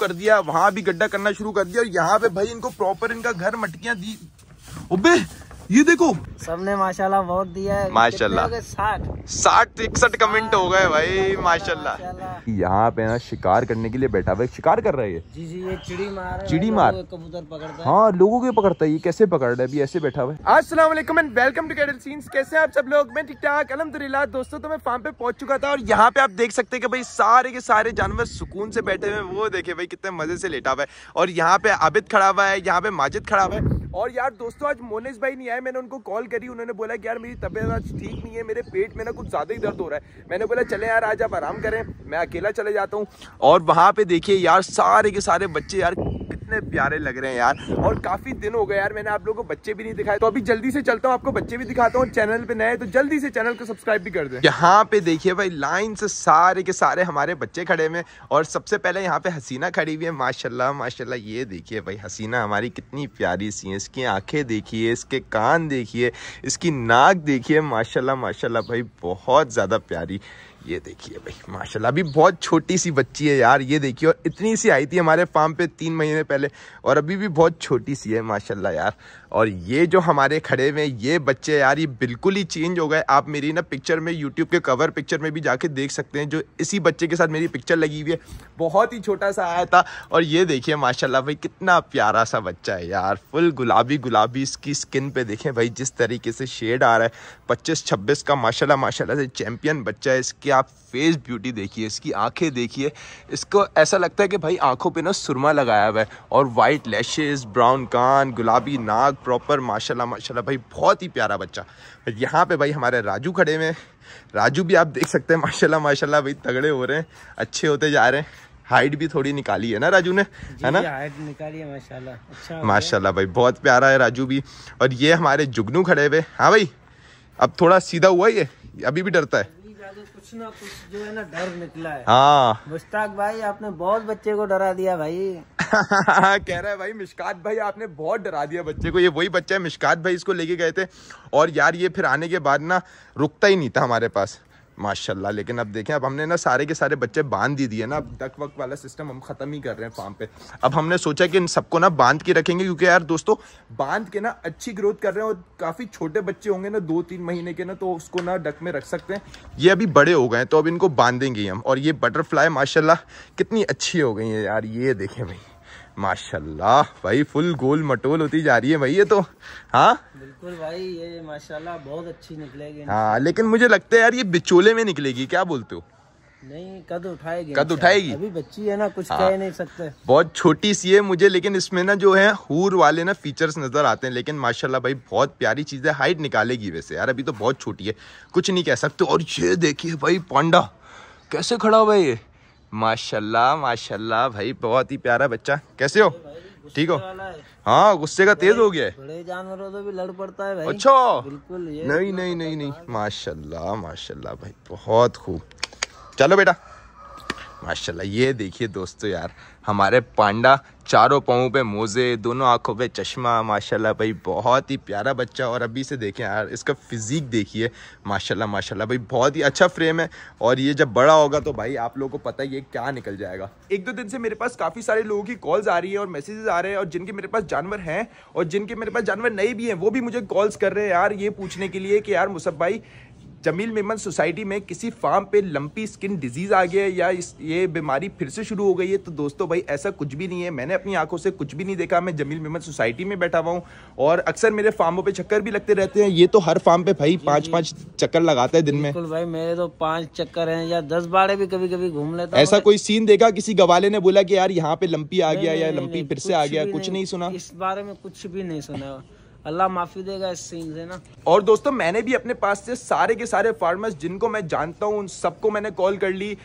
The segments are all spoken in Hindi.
कर दिया वहां भी गड्ढा करना शुरू कर दिया और यहाँ पे भाई इनको प्रॉपर इनका घर मटकियां दी उबे ये देखो सबने माशाल्लाह बहुत दिया है माशाल्लाह साठ साठ इकसठ कमेंट हो गए भाई माशाल्लाह यहाँ पे ना शिकार करने के लिए बैठा हुआ शिकार कर रहा है जी जी ये चिड़ी मार चिड़ी मार कबूतर पकड़ता है हाँ लोगों के पकड़ता है ये कैसे पकड़ रहा है अभी ऐसे बैठा हुआ है असलम एंड वेलकम टू कैडल सीन्स कैसे आप सब लोग मैं ठीक ठाक अलहमदुल्ला दोस्तों तो मैं फार्म पे पहुंच चुका था और यहाँ पे आप देख सकते हैं कि भाई सारे के सारे जानवर सुकून से बैठे हुए वो देखे भाई कितने मजे से लेटा हुआ है और यहाँ पे आबिद खड़ा हुआ है यहाँ पे माजिद खड़ा हुआ है और यार दोस्तों आज मोनेश भाई नहीं आया मैंने उनको कॉल करी उन्होंने बोला कि यार मेरी तबीयत आज ठीक नहीं है मेरे पेट में ना कुछ ज़्यादा ही दर्द हो रहा है मैंने बोला चले यार आज आप आराम करें मैं अकेला चले जाता हूँ और वहां पे देखिए यार सारे के सारे बच्चे यार कितने प्यारे लग रहे हैं यार और काफी दिन हो गए यार मैंने आप लोगों को बच्चे भी नहीं दिखाए तो अभी जल्दी से चलता हूँ आपको बच्चे भी दिखाता हूँ चैनल पे नए तो जल्दी से चैनल को सब्सक्राइब भी कर दे यहाँ पे देखिए भाई लाइन से सारे के सारे हमारे बच्चे खड़े हुए और सबसे पहले यहाँ पे हसीना खड़ी हुई है माशाला माशाला ये देखिए भाई हसीना हमारी कितनी प्यारी सी है इसकी आंखें देखिए इसके कान देखिए इसकी नाक देखिए माशाला माशाला भाई बहुत ज़्यादा प्यारी ये देखिए भाई माशाल्लाह अभी बहुत छोटी सी बच्ची है यार ये देखिए और इतनी सी आई थी हमारे फार्म पे तीन महीने पहले और अभी भी बहुत छोटी सी है माशाल्लाह यार और ये जो हमारे खड़े हैं ये बच्चे यार ये बिल्कुल ही चेंज हो गए आप मेरी ना पिक्चर में यूट्यूब के कवर पिक्चर में भी जाके देख सकते हैं जो इसी बच्चे के साथ मेरी पिक्चर लगी हुई है बहुत ही छोटा सा आया था और ये देखिए माशाल्लाह भाई कितना प्यारा सा बच्चा है यार फुल गुलाबी गुलाबी इसकी स्किन पे देखें भाई जिस तरीके से शेड आ रहा है पच्चीस छब्बीस का माशाला माशाला से चैम्पियन बच्चा है इसकी आप फेस ब्यूटी देखिए इसकी आंखें देखिए इसको ऐसा लगता है कि भाई आंखों पे ना सुरमा लगाया हुआ है और वाइट लैशेस ब्राउन कान गुलाबी नाक प्रॉपर माशाल्लाह माशाल्लाह भाई बहुत ही प्यारा बच्चा यहाँ पे भाई हमारे राजू खड़े हुए राजू भी आप देख सकते हैं माशाला माशाला भाई तगड़े हो रहे हैं अच्छे होते जा रहे हैं हाइट भी थोड़ी निकाली है ना राजू ने है ना हाइट निकाली है माशाल्लाह अच्छा माशाल्लाह भाई बहुत प्यारा है राजू भी और ये हमारे जुगनू खड़े हुए हाँ भाई अब थोड़ा सीधा हुआ ये अभी भी डरता है कुछ ना कुछ जो है ना डर निकला है हाँ मुश्ताक भाई आपने बहुत बच्चे को डरा दिया भाई कह रहा है भाई मिशकात भाई आपने बहुत डरा दिया बच्चे को ये वही बच्चा है मिशकात भाई इसको लेके गए थे और यार ये फिर आने के बाद ना रुकता ही नहीं था हमारे पास माशाल्लाह लेकिन अब देखें अब हमने ना सारे के सारे बच्चे बांध ही दिए ना अब डक वक वाला सिस्टम हम ख़त्म ही कर रहे हैं फार्म पे अब हमने सोचा कि इन सबको ना बांध के रखेंगे क्योंकि यार दोस्तों बांध के ना अच्छी ग्रोथ कर रहे हैं और काफ़ी छोटे बच्चे होंगे ना दो तीन महीने के ना तो उसको ना डक में रख सकते हैं ये अभी बड़े हो गए हैं तो अब इनको बांधेंगे हम और ये बटरफ्लाई माशाला कितनी अच्छी हो गई है यार ये देखें भाई माशाल्लाह भाई फुल गोल मटोल होती जा रही है भाई ये तो हाँ बिल्कुल भाई ये माशाल्लाह बहुत अच्छी निकलेगी हाँ लेकिन मुझे लगता है यार ये बिचोले में निकलेगी क्या बोलते हो नहीं कद उठाएगी कद उठाएगी अभी बच्ची है ना कुछ हाँ, कह नहीं सकते बहुत छोटी सी है मुझे लेकिन इसमें ना जो है हूर वाले ना फीचर्स नजर आते हैं लेकिन माशाल्लाह भाई बहुत प्यारी चीज है हाइट निकालेगी वैसे यार अभी तो बहुत छोटी है कुछ नहीं कह सकते और ये देखिए भाई पांडा कैसे खड़ा हुआ है ये माशाल्लाह माशाल्लाह भाई बहुत ही प्यारा बच्चा कैसे हो ठीक हो हाँ गुस्से का तेज हो गया बड़े जानवरों भी लड़ पड़ता है भाई अच्छा तो नहीं नहीं नहीं नहीं माशाल्लाह माशाल्लाह भाई बहुत खूब चलो बेटा माशाल्लाह ये देखिए दोस्तों यार हमारे पांडा चारों पाँव पे मोज़े दोनों आंखों पे चश्मा माशाल्लाह भाई बहुत ही प्यारा बच्चा और अभी से देखें यार इसका फिज़ीक देखिए माशाल्लाह माशाल्लाह भाई बहुत ही अच्छा फ्रेम है और ये जब बड़ा होगा तो भाई आप लोगों को पता ही ये क्या निकल जाएगा एक दो दिन से मेरे पास काफ़ी सारे लोगों की कॉल्स आ रही है और मैसेजेस आ रहे हैं और जिनके मेरे पास जानवर हैं और जिनके मेरे पास जानवर नहीं भी हैं वो भी मुझे कॉल्स कर रहे हैं यार ये पूछने के लिए कि यार मुसफ़ भाई जमील मेमन सोसाइटी में किसी फार्म पे लंपी स्किन डिजीज़ आ गया है या इस ये बीमारी फिर से शुरू हो गई है तो दोस्तों भाई ऐसा कुछ भी नहीं है मैंने अपनी आंखों से कुछ भी नहीं देखा मैं जमील मेमन सोसाइटी में बैठा हुआ हूँ और अक्सर मेरे फार्मों पे चक्कर भी लगते रहते हैं ये तो हर फार्म पे भाई पाँच पाँच चक्कर लगाता है दिन में भाई मेरे तो पाँच चक्कर हैं या दस बारह भी कभी कभी घूम लेता ऐसा कोई सीन देखा किसी गवाले ने बोला कि यार यहाँ पे लंपी आ गया या लंपी फिर से आ गया कुछ नहीं सुना इस बारे में कुछ भी नहीं सुना अल्लाह माफी देगा इस सीन से ना और दोस्तों मैंने भी अपने पास से सारे के सारे फार्मर्स जिनको मैं जानता हूँ उन सबको मैंने कॉल कर ली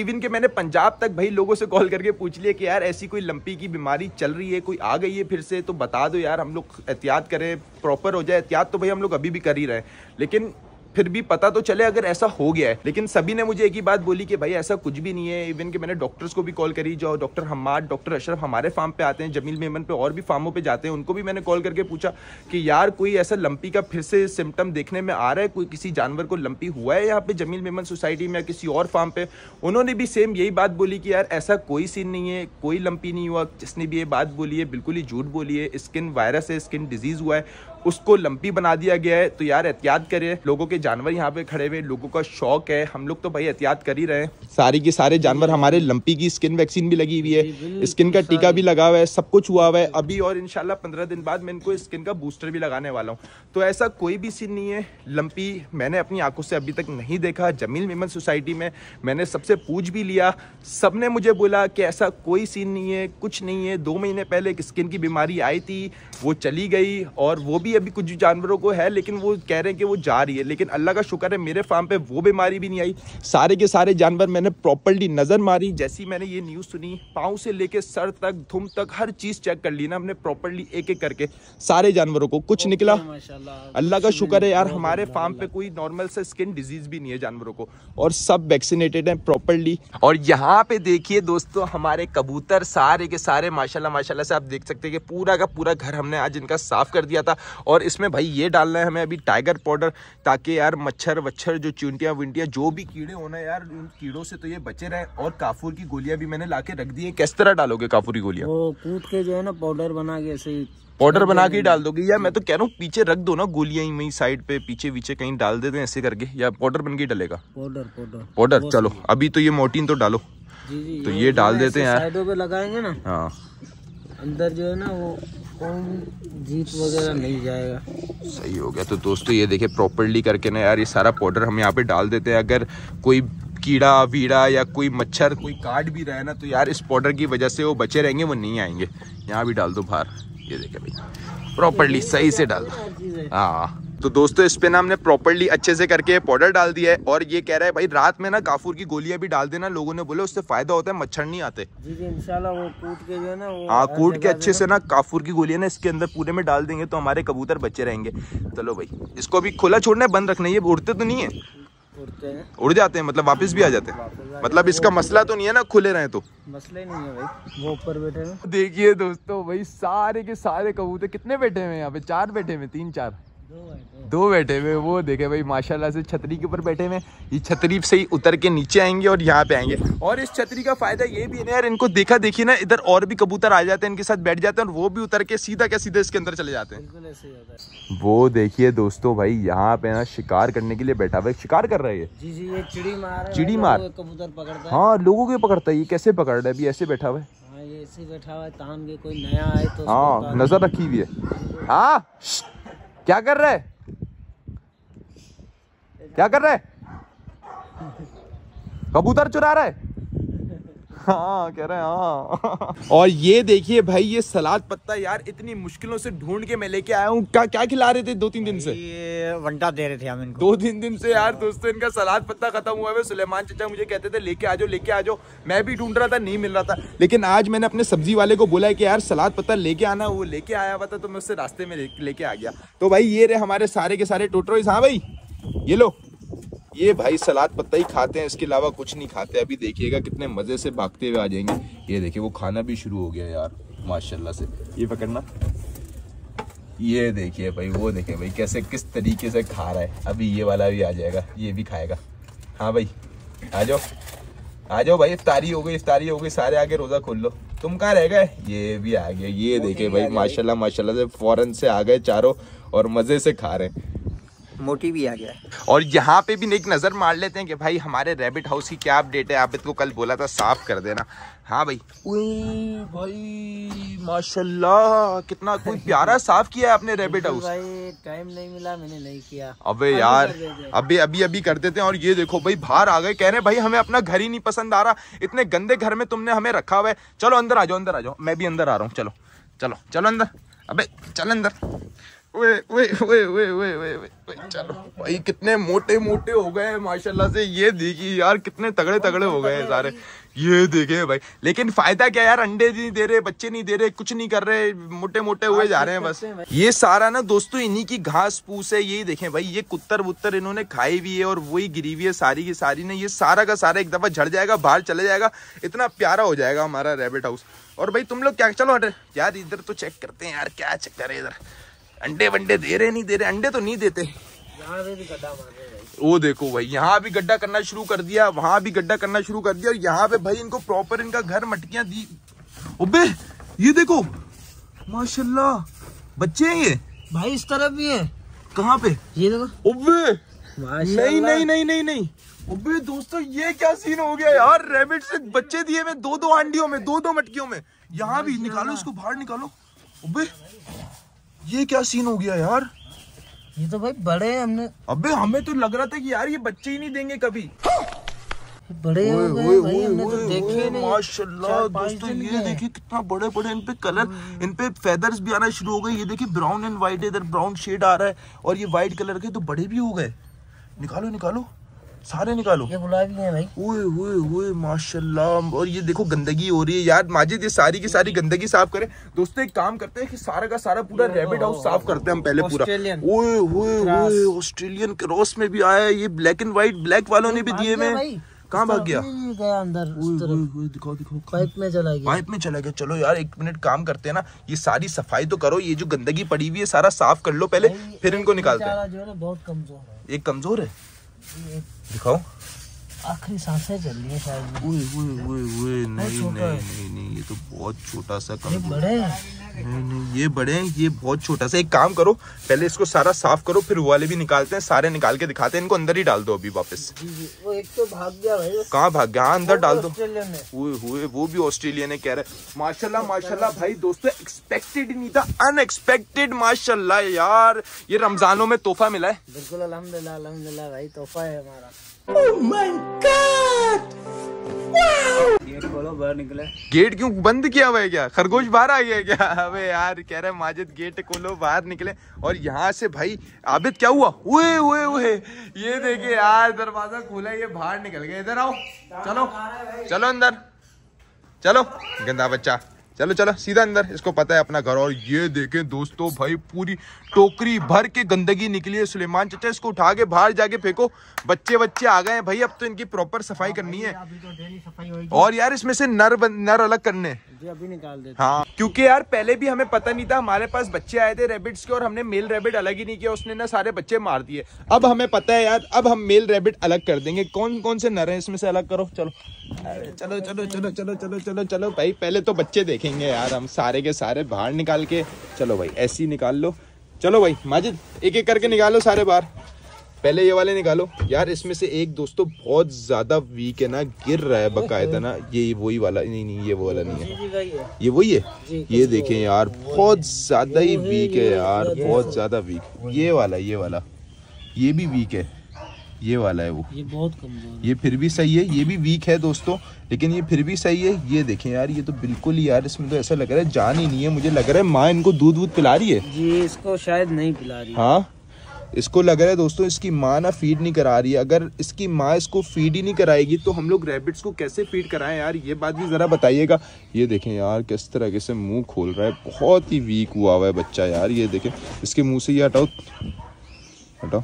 इवन के मैंने पंजाब तक भाई लोगों से कॉल करके पूछ लिया कि यार ऐसी कोई लंपी की बीमारी चल रही है कोई आ गई है फिर से तो बता दो यार हम लोग एहतियात करें प्रॉपर हो जाए एहतियात तो भाई हम लोग अभी भी कर ही रहे हैं लेकिन फिर भी पता तो चले अगर ऐसा हो गया है लेकिन सभी ने मुझे एक ही बात बोली कि भाई ऐसा कुछ भी नहीं है इवन कि मैंने डॉक्टर्स को भी कॉल करी जो डॉक्टर हमाद डॉक्टर अशरफ हमारे फार्म पे आते हैं जमील मेमन पे और भी फार्मों पे जाते हैं उनको भी मैंने कॉल करके पूछा कि यार कोई ऐसा लंपी का फिर से सिम्टम देखने में आ रहा है कोई किसी जानवर को लंपी हुआ है यहाँ पे जमील मेमन सोसाइटी में या किसी और फार्म पे उन्होंने भी सेम यही बात बोली कि यार ऐसा कोई सीन नहीं है कोई लंपी नहीं हुआ जिसने भी ये बात बोली है बिल्कुल ही झूठ बोली है स्किन वायरस है स्किन डिजीज़ हुआ है उसको लंपी बना दिया गया है तो यार एहतियात करे लोगों के जानवर यहाँ पे खड़े हुए लोगों का शौक है हम लोग तो भाई एहतियात कर ही रहे हैं सारे के सारे जानवर हमारे लंपी की स्किन वैक्सीन भी लगी हुई है स्किन का टीका भी लगा हुआ है सब कुछ हुआ हुआ है अभी और इनशाला पंद्रह दिन बाद मैं इनको स्किन का बूस्टर भी लगाने वाला हूँ तो ऐसा कोई भी सीन नहीं है लंपी मैंने अपनी आंखों से अभी तक नहीं देखा जमील मेमन सोसाइटी में मैंने सबसे पूछ भी लिया सब ने मुझे बोला कि ऐसा कोई सीन नहीं है कुछ नहीं है दो महीने पहले एक स्किन की बीमारी आई थी वो चली गई और वो भी बीमारी अभी कुछ जानवरों को है लेकिन वो कह रहे हैं कि वो जा रही है लेकिन अल्लाह का शुक्र है मेरे फार्म पे वो बीमारी भी नहीं आई सारे के सारे जानवर मैंने प्रॉपरली नज़र मारी जैसी मैंने ये न्यूज़ सुनी पाँव से लेके सर तक धुम तक हर चीज़ चेक कर ली ना हमने प्रॉपरली एक एक करके सारे जानवरों को कुछ निकला अल्लाह का शुक्र है यार हमारे फार्म पर कोई नॉर्मल सा स्किन डिजीज भी नहीं है जानवरों को और सब वैक्सीनेटेड हैं प्रॉपरली और यहाँ पर देखिए दोस्तों हमारे कबूतर सारे के सारे माशाला माशाल्लाह से आप देख सकते हैं कि पूरा का पूरा घर हमने आज इनका साफ कर दिया था और इसमें भाई ये डालना है हमें अभी टाइगर पाउडर ताकि यार मच्छर वच्छर जो चूंटियाँ विंटियाँ जो भी कीड़े होना यार उन कीड़ों से तो ये बचे रहे और काफूर की गोलियाँ भी मैंने ला रख दी है किस तरह डालोगे काफूर की गोलियाँ कूद के जो है ना पाउडर बना के ऐसे पाउडर बना के ही डाल दोगे या मैं तो कह रहा हूँ पीछे रख दो ना गोलियां ही वहीं साइड पे पीछे पीछे कहीं डाल देते हैं ऐसे करके या पाउडर बन के ही डलेगा पाउडर पाउडर पाउडर चलो अभी तो ये मोर्टीन तो डालो जी जी तो ये, ये डाल देते हैं यार साइडों पे लगाएंगे ना हाँ अंदर जो है ना वो जीत वगैरह मिल जाएगा सही हो गया तो दोस्तों ये देखिए प्रॉपरली करके ना यार ये सारा पाउडर हम यहाँ पे डाल देते हैं अगर कोई कीड़ा वीड़ा या कोई मच्छर कोई काट भी रहे ना तो यार इस पाउडर की वजह से वो बचे रहेंगे वो नहीं आएंगे यहाँ भी डाल दो बाहर ये देखे भाई प्रॉपरली सही से डाल दो तो हाँ तो दोस्तों इस पे ना हमने प्रॉपरली अच्छे से करके पाउडर डाल दिया है और ये कह रहा है भाई रात में ना काफूर की गोलियां भी डाल देना लोगों ने बोले उससे फायदा होता है मच्छर नहीं आते जी जी इंशाल्लाह वो कूट के जो है ना हाँ कूट के अच्छे से ना काफूर की गोलियां ना इसके अंदर पूरे में डाल देंगे तो हमारे कबूतर बच्चे रहेंगे चलो भाई इसको अभी खुला छोड़ना बंद रखना है ये उड़ते तो नहीं है उड़ते हैं उड़ जाते हैं मतलब वापस भी आ जाते हैं मतलब इसका मसला तो नहीं है ना खुले रहे तो मसला ही नहीं है भाई वो ऊपर बैठे हैं देखिए दोस्तों भाई सारे के सारे कबूतर कितने बैठे हुए यहाँ पे चार बैठे हुए तीन चार दो बैठे हुए वो देखे भाई माशाल्लाह से छतरी के ऊपर बैठे हुए ये छतरी से ही उतर के नीचे आएंगे और यहाँ पे आएंगे और इस छतरी का फायदा ये भी है ना यार इनको देखा देखिए ना इधर और भी कबूतर आ जाते हैं इनके साथ बैठ जाते हैं और वो भी उतर के सीधा क्या सीधे इसके अंदर चले जाते हैं वो देखिए दोस्तों भाई यहाँ पे ना शिकार करने के लिए बैठा हुआ शिकार कर रहे हैं चिड़ी मार कबूतर पकड़ता हाँ लोगों के पकड़ता है ये कैसे पकड़ रहा है अभी ऐसे बैठा हुआ है हाँ, तो हाँ नजर रखी हुई है हाँ क्या कर रहे क्या कर रहे कबूतर चुरा रहे हाँ कह रहे हैं हाँ और ये देखिए भाई ये सलाद पत्ता यार इतनी मुश्किलों से ढूंढ के मैं लेके आया हूँ क्या क्या खिला रहे थे दो तीन दिन से वंटा दे रहे थे हम इनको दो तीन दिन से यार दोस्तों हाँ। इनका सलाद पत्ता खत्म हुआ है सुलेमान चाचा मुझे कहते थे लेके आ जाओ लेके आ जाओ मैं भी ढूंढ रहा था नहीं मिल रहा था लेकिन आज मैंने अपने सब्जी वाले को बोला की यार सलाद पत्ता लेके आना वो लेके आया हुआ था तो मैं उससे रास्ते में लेके आ गया तो भाई ये रहे हमारे सारे के सारे टोटरो हाँ भाई ये लो ये भाई सलाद पत्ता ही खाते हैं इसके अलावा कुछ नहीं खाते अभी देखिएगा कितने मज़े से भागते हुए आ जाएंगे ये देखिए वो खाना भी शुरू हो गया यार माशाल्लाह से ये पकड़ना ये देखिए भाई वो देखिए भाई कैसे किस तरीके से खा रहा है अभी ये वाला भी आ जाएगा ये भी खाएगा हाँ भाई आ जाओ आ जाओ भाई इफ्तारी हो गई इफ्तारी हो गई सारे आगे रोज़ा खोल लो तुम कहाँ रह गए ये भी आ गया ये देखे भाई माशाल्लाह माशाल्लाह से फ़ौरन से आ गए चारों और मज़े से खा रहे हैं मोटी भी आ गया और यहाँ पे भी एक नज़र मार लेते हैं कि भाई हमारे रैबिट हाउस की क्या अपडेट है आप इसको कल बोला था साफ कर देना हाँ भाई भाई माशाल्लाह कितना कोई प्यारा साफ किया है आपने रैबिट हाउस भाई टाइम नहीं मिला मैंने नहीं किया अबे यार अबे अभी अभी कर देते हैं और ये देखो भाई बाहर आ गए कह रहे हैं भाई हमें अपना घर ही नहीं पसंद आ रहा इतने गंदे घर में तुमने हमें रखा हुआ है चलो अंदर आ जाओ अंदर आ जाओ मैं भी अंदर आ रहा हूँ चलो चलो चलो अंदर अबे चल अंदर भाई कितने मोटे मोटे हो गए माशाल्लाह से ये देखिए यार कितने तगड़े तगड़े हो गए सारे ये देखे भाई लेकिन फायदा क्या यार अंडे नहीं दे रहे बच्चे नहीं दे रहे कुछ नहीं कर रहे मोटे मोटे हुए जा रहे हैं बस ये सारा ना दोस्तों इन्हीं की घास फूस है यही देखें भाई ये कुत्तर वुत्तर इन्होंने खाई हुई है और वही गिरी हुई है सारी की सारी ने ये सारा का सारा एक दफा झड़ जाएगा बाहर चले जाएगा इतना प्यारा हो जाएगा हमारा रेबिट हाउस और भाई तुम लोग क्या चलो यार इधर तो चेक करते हैं यार क्या चक्कर है इधर अंडे वंडे दे रहे नहीं दे रहे अंडे तो नहीं देते वो देखो भाई यहाँ भी गड्ढा करना शुरू कर दिया वहां भी गड्ढा करना शुरू कर दिया और यहाँ पे भाई इनको प्रॉपर इनका घर मटकियां दी ओबे ये देखो माशाल्लाह बच्चे हैं ये भाई इस तरफ भी है कहाँ पे ये देखो ओबे नहीं नहीं नहीं नहीं नहीं ओबे दोस्तों ये क्या सीन हो गया यार रेबिट से बच्चे दिए मैं दो दो आंडियों में दो दो मटकियों में यहाँ भी निकालो इसको बाहर निकालो ओबे ये क्या सीन हो गया यार ये तो भाई बड़े हैं हमने अबे हमें तो लग रहा था कि यार ये बच्चे ही नहीं देंगे कभी बड़े हो गए भाई हमने तो देखे नहीं माशाल्लाह दोस्तों ये देखिए कितना बड़े बड़े इनपे कलर इनपे फेदर्स भी आना शुरू हो गए ये देखिए ब्राउन एंड व्हाइट इधर ब्राउन शेड आ रहा है और ये व्हाइट कलर के तो बड़े भी हो गए निकालो निकालो सारे निकालो ये गुलाब ही है भाई ओए ओए ओए माशाल्लाह और ये देखो गंदगी हो रही है यार माजिद ये सारी की सारी गंदगी साफ करे दोस्तों एक काम करते हैं कि सारा का सारा पूरा रैबिट हाउस साफ करते हैं हम पहले पूरा ओए ओए ओए ऑस्ट्रेलियन क्रॉस में भी आया ये ब्लैक एंड व्हाइट ब्लैक वालों ने भी दिए में कहाँ भाग गया अंदर पाइप में चला गया पाइप में चला गया चलो यार एक मिनट काम करते हैं ना ये सारी सफाई तो करो ये जो गंदगी पड़ी हुई है सारा साफ कर लो पहले फिर इनको निकालते हैं बहुत कमजोर है एक कमजोर है एक दिखाओ आखिरी सांसें चल रही है शायद ओए ओए ओए ओए नहीं नहीं नहीं नहीं ये तो बहुत छोटा सा काम ये बड़े नहीं नहीं ये बड़े हैं ये बहुत छोटा सा एक काम करो पहले इसको सारा साफ करो फिर वो वाले भी निकालते हैं सारे निकाल के दिखाते हैं इनको अंदर ही डाल दो अभी वापस वो एक तो भाग गया भाई कहाँ भाग गया हाँ अंदर डाल दो हुए हुए वो भी ऑस्ट्रेलिया ने कह रहे माशाल्लाह माशाल्लाह भाई दोस्तों एक्सपेक्टेड नहीं था अनएक्सपेक्टेड माशाल्लाह यार ये रमजानों में तोहफा मिला है बिल्कुल अलहमदिल्ला अलहमदिल्ला भाई तोहफा है हमारा Oh गेट क्यों बंद किया हुआ है क्या खरगोश बाहर आ गया क्या अबे यार कह रहा है माजिद गेट खोलो बाहर निकले और यहाँ से भाई आबिद क्या हुआ ओए ओए ओए ये देखिए यार दरवाजा खोला ये बाहर निकल गया इधर आओ चलो चलो अंदर चलो गंदा बच्चा चलो चलो सीधा अंदर इसको पता है अपना घर और ये देखें दोस्तों भाई पूरी टोकरी भर के गंदगी निकली है सुलेमान चाचा इसको उठा के बाहर जाके फेंको बच्चे बच्चे आ गए हैं भाई अब तो इनकी प्रॉपर सफाई हाँ करनी है तो और यार इसमें से नर नर अलग करने अभी निकाल देते हाँ क्योंकि यार पहले भी हमें पता नहीं था हमारे पास बच्चे आए थे रेबिट्स के और हमने मेल रेबिट अलग ही नहीं किया उसने ना सारे बच्चे मार दिए अब हमें पता है यार अब हम मेल रेबिट अलग कर देंगे कौन कौन से नर है इसमें से अलग करो चलो चलो चलो चलो चलो चलो चलो चलो भाई पहले तो बच्चे देखे देखेंगे यार हम सारे के सारे बाहर निकाल के चलो भाई ऐसी निकाल लो चलो भाई माजिद एक एक करके निकालो सारे बाहर पहले ये वाले निकालो यार इसमें से एक दोस्तों बहुत ज्यादा वीक है ना गिर रहा है बकायदा ना ये वही वाला नहीं नहीं ये वो वाला नहीं है ये वही है ये देखें यार बहुत ज्यादा ही वीक है यार बहुत ज्यादा वीक ये वाला ये वाला ये भी वीक है ये वाला है वो ये बहुत कमजोर ये फिर भी सही है ये भी वीक है दोस्तों लेकिन ये फिर भी सही है ये देखें यार ये तो बिल्कुल ही यार इसमें तो ऐसा लग रहा है जान ही नहीं है मुझे लग रहा है माँ इनको दूध वूध पिला रही है जी इसको शायद नहीं पिला रही हाँ इसको लग रहा है दोस्तों इसकी माँ ना फीड नहीं करा रही है अगर इसकी माँ इसको फीड ही नहीं कराएगी तो हम लोग रैबिट्स को कैसे फीड कराएं यार ये बात भी ज़रा बताइएगा ये देखें यार किस तरह से मुंह खोल रहा है बहुत ही वीक हुआ हुआ है बच्चा यार ये देखें इसके मुंह से ये हटाओ हटो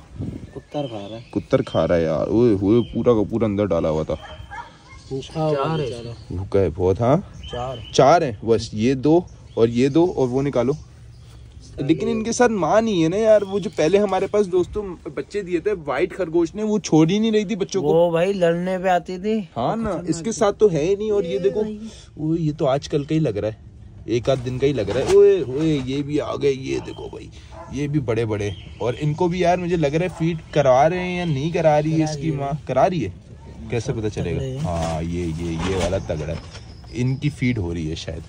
कुत्तर खा रहा है कुत्तर खा रहा है यार ओए हुए पूरा का पूरा अंदर डाला हुआ था चार है भूखा है बहुत हाँ चार चार है बस ये दो और ये दो और वो निकालो लेकिन इनके साथ माँ नहीं है ना यार वो जो पहले हमारे पास दोस्तों बच्चे दिए थे व्हाइट खरगोश ने वो छोड़ ही नहीं रही थी बच्चों को वो भाई लड़ने पे आती थी हाँ ना इसके साथ तो है ही नहीं और ये देखो वो ये तो आजकल का ही लग रहा है एक आध दिन का ही लग रहा है ओए ओए ये भी आ गए ये देखो भाई ये भी बड़े बड़े और इनको भी यार मुझे लग रहा है फीड करवा रहे हैं या नहीं करा रही है इसकी माँ करा रही है कैसे पता चलेगा हाँ ये ये ये वाला तगड़ा इनकी फीड हो रही है शायद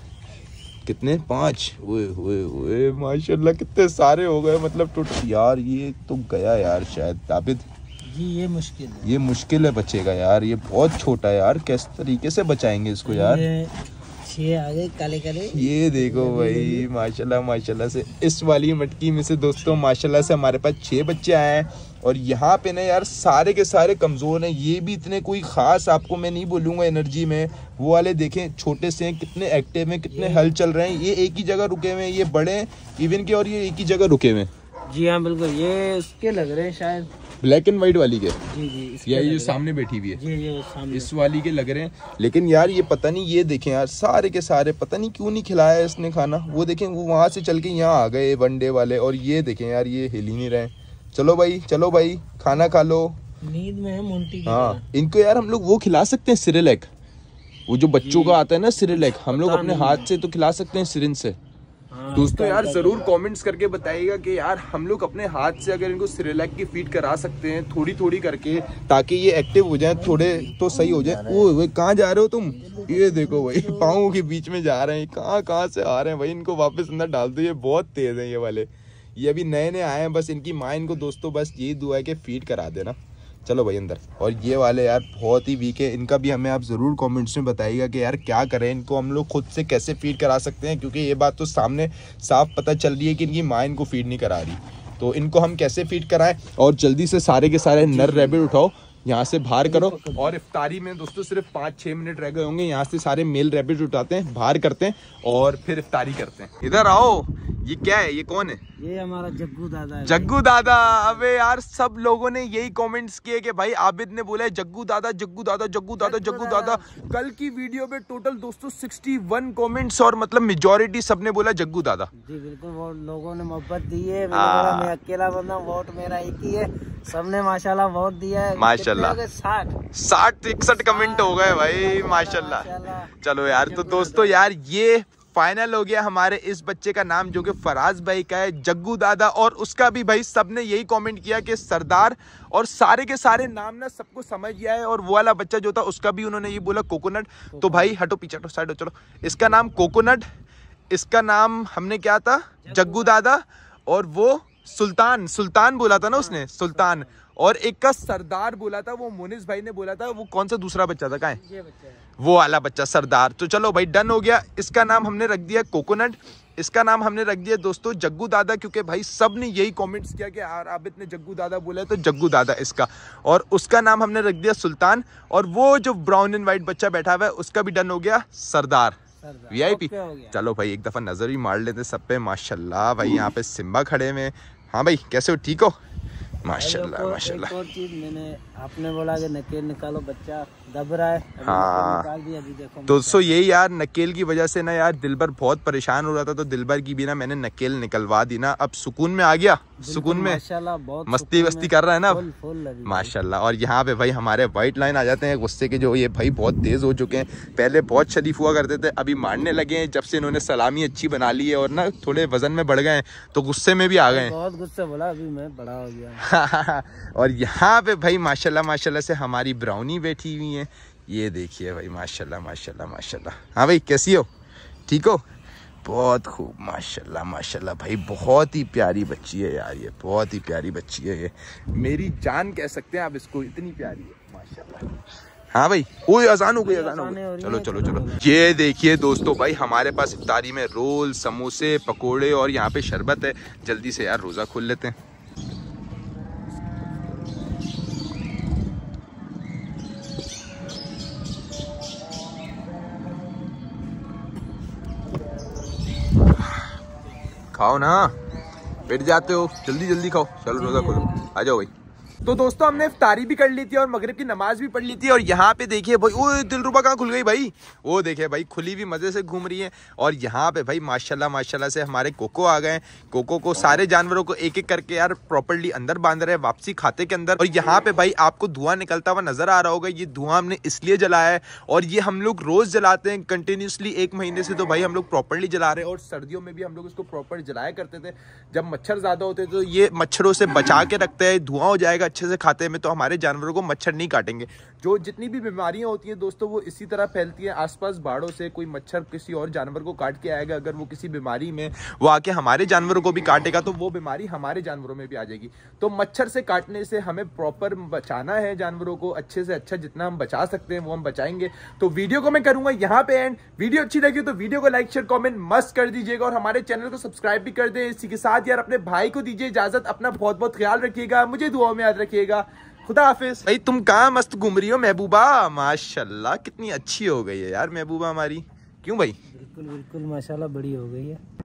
कितने पाँच ओए ओए ओए माशाल्लाह कितने सारे हो गए मतलब टोटल यार ये तो गया यार शायद ताबित जी ये मुश्किल है ये मुश्किल है बचेगा यार ये बहुत छोटा है यार किस तरीके से बचाएंगे इसको यार आ गए काले काले ये देखो भाई माशाल्लाह माशाल्लाह से इस वाली मटकी में से दोस्तों माशाल्लाह से हमारे पास छह बच्चे आए हैं और यहाँ पे ना यार सारे के सारे कमज़ोर हैं ये भी इतने कोई ख़ास आपको मैं नहीं बोलूंगा एनर्जी में वो वाले देखें छोटे से हैं कितने एक्टिव हैं कितने हल चल रहे हैं ये एक ही जगह रुके हुए हैं ये बड़े इवन के और ये एक ही जगह रुके हुए हैं जी हाँ बिल्कुल ये उसके लग रहे हैं शायद ब्लैक एंड व्हाइट वाली के जी जी ये जो सामने बैठी हुई है जी जी सामने इस वाली के लग रहे हैं लेकिन यार ये पता नहीं ये देखें यार सारे के सारे पता नहीं क्यों नहीं खिलाया इसने खाना वो देखें वो वहाँ से चल के यहाँ आ गए वनडे वाले और ये देखें यार ये हिल ही नहीं रहे चलो भाई चलो भाई खाना खा लो नींद में है मोन्टी हाँ इनको यार हम लोग वो खिला सकते हैं सिरेलेक वो जो बच्चों का आता है ना सिरेलेक हम लोग अपने हाथ से तो खिला सकते हैं सिरिंज से हाँ, दोस्तों यार जरूर कमेंट्स करके बताइएगा कि यार हम लोग अपने हाथ से अगर इनको सिरेलैक की फीड करा सकते हैं थोड़ी थोड़ी करके ताकि ये एक्टिव हो जाए थोड़े तो सही हो जाए वो भाई कहाँ जा रहे हो तुम ये देखो भाई पाओ के बीच में जा रहे हैं कहाँ कहाँ से आ रहे हैं भाई इनको वापस अंदर डाल दो ये बहुत तेज है ये वाले ये अभी नए नए आए हैं बस इनकी माँ इनको दोस्तों बस यही दुआ है कि फीड करा देना चलो भाई अंदर और ये वाले यार बहुत ही वीक है इनका भी हमें आप ज़रूर कमेंट्स में बताइएगा कि यार क्या करें इनको हम लोग खुद से कैसे फीड करा सकते हैं क्योंकि ये बात तो सामने साफ पता चल रही है कि इनकी माँ इनको फीड नहीं करा रही तो इनको हम कैसे फीड कराएं और जल्दी से सारे के सारे नर रैबिट उठाओ यहाँ से बाहर करो और इफ्तारी में दोस्तों सिर्फ पाँच छः मिनट रह गए होंगे यहाँ से सारे मेल रैबिट उठाते हैं बाहर करते हैं और फिर इफ्तारी करते हैं इधर आओ ये क्या है ये कौन है ये हमारा जग्गू दादा जग्गू दादा अबे यार सब लोगों ने यही कमेंट्स किए कि भाई आबिद ने बोला है जग्गू दादा जग्गू दादा जग्गू दादा जग्गू दादा कल की वीडियो में टोटल दोस्तों 61 कमेंट्स और मतलब मेजोरिटी सब ने बोला जग्गू दादा जी बिल्कुल वो लोगों ने मोहब्बत दी है हाँ। अकेला बंदा वोट मेरा एक ही है सबने माशाल्लाह वोट दिया है माशा माशाल्लाह साठ इकसठ कमेंट हो गए हाँ, भाई हाँ, माशाल्लाह चलो यार तो दोस्तों यार ये फाइनल हो गया हमारे इस बच्चे का नाम जो कि फराज भाई का है जग्गू दादा और उसका भी भाई सबने यही कमेंट किया कि सरदार और सारे के सारे नाम ना सबको समझ गया है और वो वाला बच्चा जो था उसका भी उन्होंने ये बोला कोकोनट तो भाई हटो पीछे हटो साइड हो चलो इसका नाम कोकोनट इसका नाम हमने क्या था जग्गू दादा और वो सुल्तान सुल्तान बोला था ना हाँ, उसने सुल्तान और एक का सरदार बोला था वो मोनिस भाई ने बोला था वो कौन सा दूसरा बच्चा था का वो वाला बच्चा सरदार तो चलो भाई डन हो गया इसका नाम हमने रख दिया कोकोनट इसका नाम हमने रख दिया दोस्तों जग्गू दादा क्योंकि भाई सब ने यही कमेंट्स किया कि आबिद ने जग्गू दादा बोला है तो जग्गू दादा इसका और उसका नाम हमने रख दिया सुल्तान और वो जो ब्राउन एंड व्हाइट बच्चा बैठा हुआ है उसका भी डन हो गया सरदार वीआईपी चलो भाई एक दफ़ा नज़र भी मार लेते सब पे माशाल्लाह भाई यहाँ पे सिम्बा खड़े हुए हाँ भाई कैसे हो ठीक हो माशाल्लाह माशाल्लाह एक और चीज़ मैंने आपने बोला कि नकेल निकालो बच्चा दब रहा है हाँ निकाल दिया अभी देखो तो दोस्तों ये यार नकेल की वजह से ना यार दिलबर बहुत परेशान हो रहा था तो दिलबर की भी ना मैंने नकेल निकलवा दी ना अब सुकून में आ गया सुकून में बहुत मस्ती वस्ती कर रहा है ना माशाल्लाह और यहाँ पे भाई हमारे वाइट लाइन आ जाते हैं गुस्से के जो ये भाई बहुत तेज हो चुके हैं पहले बहुत शरीफ हुआ करते थे अभी मारने लगे हैं जब से इन्होंने सलामी अच्छी बना ली है और ना थोड़े वजन में बढ़ गए हैं तो गुस्से में भी आ गए बहुत गुस्से बोला अभी मैं बड़ा हो गया और यहाँ पे भाई माशा माशाल्लाह माशाल्लाह से हमारी ब्राउनी बैठी हुई है ये देखिए भाई माशाल्लाह माशाल्लाह माशाल्लाह हाँ भाई कैसी हो ठीक हो बहुत खूब माशाल्लाह माशाल्लाह भाई बहुत ही प्यारी बच्ची है यार ये बहुत ही प्यारी बच्ची है ये मेरी जान कह सकते हैं आप इसको इतनी प्यारी है माशाल्लाह हाँ भाई वो अजान हो गई अजान हो गई चलो चलो चलो ये देखिए दोस्तों भाई हमारे पास इफ्तारी में रोल समोसे पकोड़े और यहाँ पे शरबत है जल्दी से यार रोज़ा खोल लेते हैं खाओ ना बैठ जाते हो जल्दी जल्दी खाओ चलो रोजा खोलो आ जाओ भाई तो दोस्तों हमने इफ्तारी भी कर ली थी और मगरब की नमाज भी पढ़ ली थी और यहाँ पे देखिए भाई ओ दिलरुबा कहाँ खुल गई भाई वो देखिए भाई खुली भी मज़े से घूम रही है और यहाँ पे भाई माशाल्लाह माशाल्लाह से हमारे कोको आ गए कोको को सारे जानवरों को एक एक करके यार प्रॉपरली अंदर बांध रहे हैं वापसी खाते के अंदर और यहाँ पे भाई आपको धुआं निकलता हुआ नज़र आ रहा होगा ये धुआं हमने इसलिए जलाया है और ये हम लोग रोज़ जलाते हैं कंटिन्यूसली एक महीने से तो भाई हम लोग प्रॉपरली जला रहे हैं और सर्दियों में भी हम लोग इसको प्रॉपर जलाया करते थे जब मच्छर ज़्यादा होते थे तो ये मच्छरों से बचा के रखते हैं धुआं हो जाएगा अच्छे से खाते हैं तो हमारे जानवरों को मच्छर नहीं काटेंगे जो जितनी भी बीमारियाँ होती हैं दोस्तों वो इसी तरह फैलती हैं आसपास बाड़ों से कोई मच्छर किसी और जानवर को काट के आएगा अगर वो किसी बीमारी में वो आके हमारे जानवरों को भी काटेगा तो वो बीमारी हमारे जानवरों में भी आ जाएगी तो मच्छर से काटने से हमें प्रॉपर बचाना है जानवरों को अच्छे से अच्छा जितना हम बचा सकते हैं वो हम बचाएंगे तो वीडियो को मैं करूंगा यहाँ पे एंड वीडियो अच्छी लगी तो वीडियो को लाइक शेयर कॉमेंट मस्त कर दीजिएगा और हमारे चैनल को सब्सक्राइब भी कर दे इसी के साथ यार अपने भाई को दीजिए इजाजत अपना बहुत बहुत ख्याल रखिएगा मुझे दुआ में याद रखिएगा खुदा हाफिज भाई तुम कहाँ मस्त घूम रही हो महबूबा माशाल्लाह कितनी अच्छी हो गई है यार महबूबा हमारी क्यों भाई बिल्कुल बिल्कुल माशाल्लाह बड़ी हो गई है